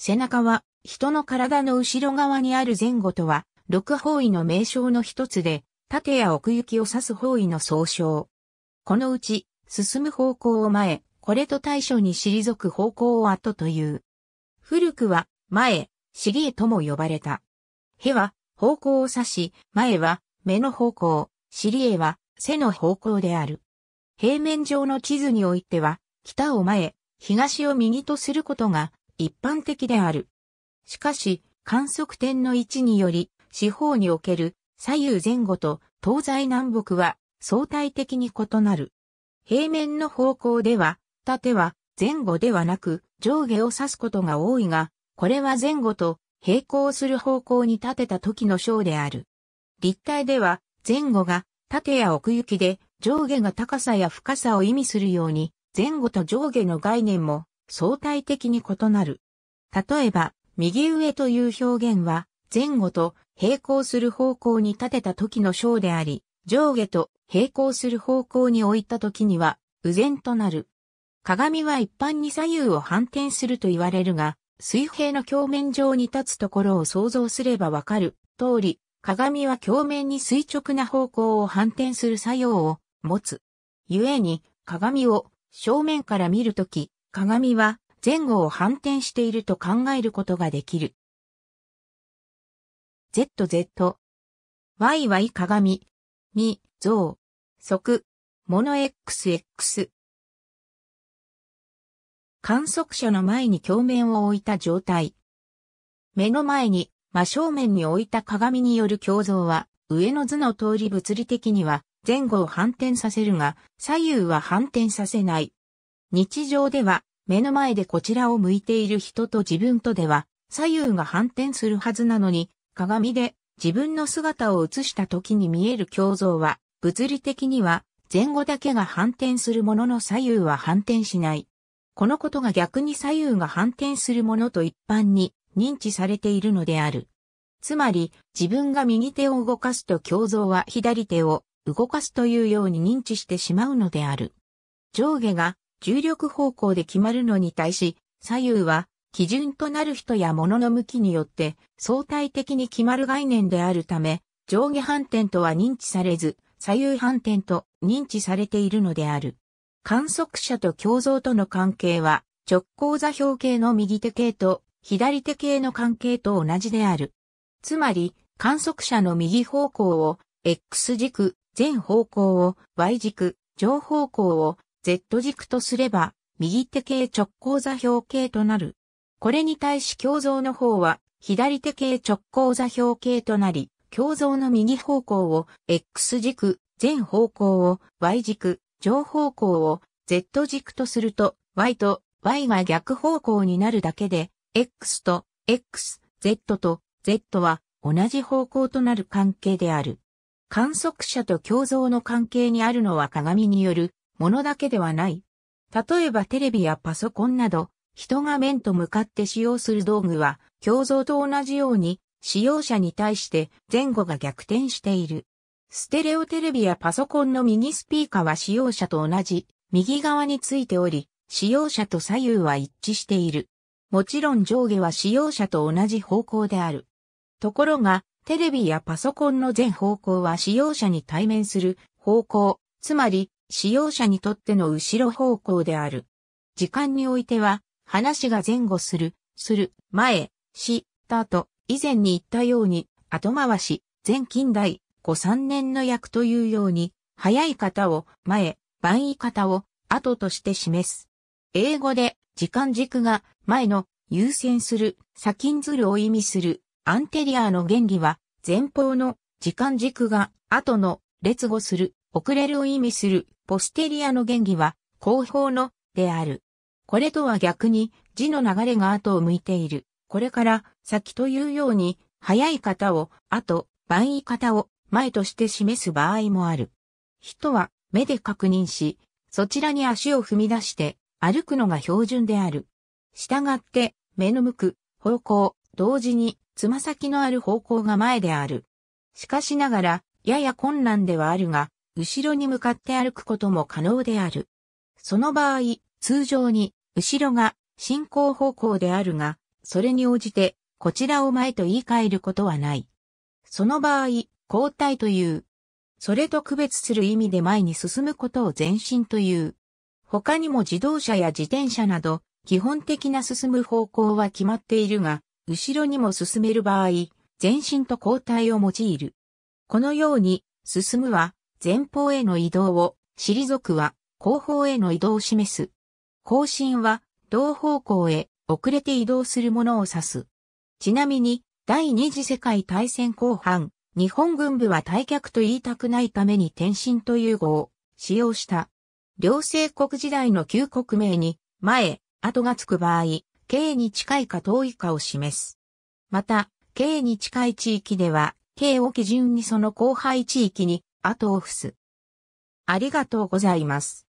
背中は人の体の後ろ側にある前後とは、六方位の名称の一つで、縦や奥行きを指す方位の総称。このうち、進む方向を前、これと対処に退く方向を後という。古くは、前、尻へとも呼ばれた。へは、方向を指し、前は、目の方向、尻へは、背の方向である。平面上の地図においては、北を前、東を右とすることが一般的である。しかし、観測点の位置により、四方における左右前後と東西南北は相対的に異なる。平面の方向では、縦は前後ではなく上下を指すことが多いが、これは前後と並行する方向に立てた時の章である。立体では前後が縦や奥行きで上下が高さや深さを意味するように前後と上下の概念も相対的に異なる。例えば、右上という表現は、前後と並行する方向に立てた時の章であり、上下と並行する方向に置いた時には、右前となる。鏡は一般に左右を反転すると言われるが、水平の鏡面上に立つところを想像すればわかる通り、鏡は鏡面に垂直な方向を反転する作用を持つ。故に、鏡を正面から見るとき、鏡は前後を反転していると考えることができる。ZZ YY 鏡未像即もの XX 観測者の前に鏡面を置いた状態。目の前に真正面に置いた鏡による鏡像は、上の図の通り物理的には前後を反転させるが、左右は反転させない。日常では、目の前でこちらを向いている人と自分とでは、左右が反転するはずなのに、鏡で自分の姿を映した時に見える胸像は、物理的には前後だけが反転するものの左右は反転しない。このことが逆に左右が反転するものと一般に認知されているのである。つまり、自分が右手を動かすと胸像は左手を動かすというように認知してしまうのである。上下が重力方向で決まるのに対し、左右は基準となる人や物の向きによって相対的に決まる概念であるため、上下反転とは認知されず、左右反転と認知されているのである。観測者と共像との関係は直交座標系の右手系と左手系の関係と同じである。つまり、観測者の右方向を X 軸、全方向を Y 軸、上方向を Z 軸とすれば、右手系直交座標系となる。これに対し共像の方は、左手系直交座標系となり、共像の右方向を X 軸、全方向を Y 軸、上方向を Z 軸とすると、Y と Y は逆方向になるだけで、X と X、Z と Z は同じ方向となる関係である。観測者と共像の関係にあるのは鏡によるものだけではない。例えばテレビやパソコンなど、人が面と向かって使用する道具は、共像と同じように、使用者に対して前後が逆転している。ステレオテレビやパソコンの右スピーカーは使用者と同じ、右側についており、使用者と左右は一致している。もちろん上下は使用者と同じ方向である。ところが、テレビやパソコンの全方向は使用者に対面する方向、つまり使用者にとっての後ろ方向である。時間においては、話が前後する、する、前、し、たと、以前に言ったように、後回し、前近代、後三年の役というように、早い方を前、番位方を後として示す。英語で、時間軸が前の優先する、先んずるを意味する、アンテリアの原理は、前方の時間軸が後の列後する、遅れるを意味する、ポステリアの原義は、後方の、である。これとは逆に、字の流れが後を向いている。これから、先というように、早い方を、後、番い方を、前として示す場合もある。人は、目で確認し、そちらに足を踏み出して、歩くのが標準である。従って、目の向く、方向、同時に、つま先のある方向が前である。しかしながら、やや困難ではあるが、後ろに向かって歩くことも可能である。その場合、通常に、後ろが進行方向であるが、それに応じて、こちらを前と言い換えることはない。その場合、交代という。それと区別する意味で前に進むことを前進という。他にも自動車や自転車など、基本的な進む方向は決まっているが、後ろにも進める場合、前進と交代を用いる。このように、進むは、前方への移動を、退くは、後方への移動を示す。後進は、同方向へ、遅れて移動するものを指す。ちなみに、第二次世界大戦後半、日本軍部は退却と言いたくないために転進という語を使用した。両政国時代の旧国名に、前、後がつく場合、K に近いか遠いかを示す。また、K に近い地域では、K を基準にその後輩地域にアトオフス。ありがとうございます。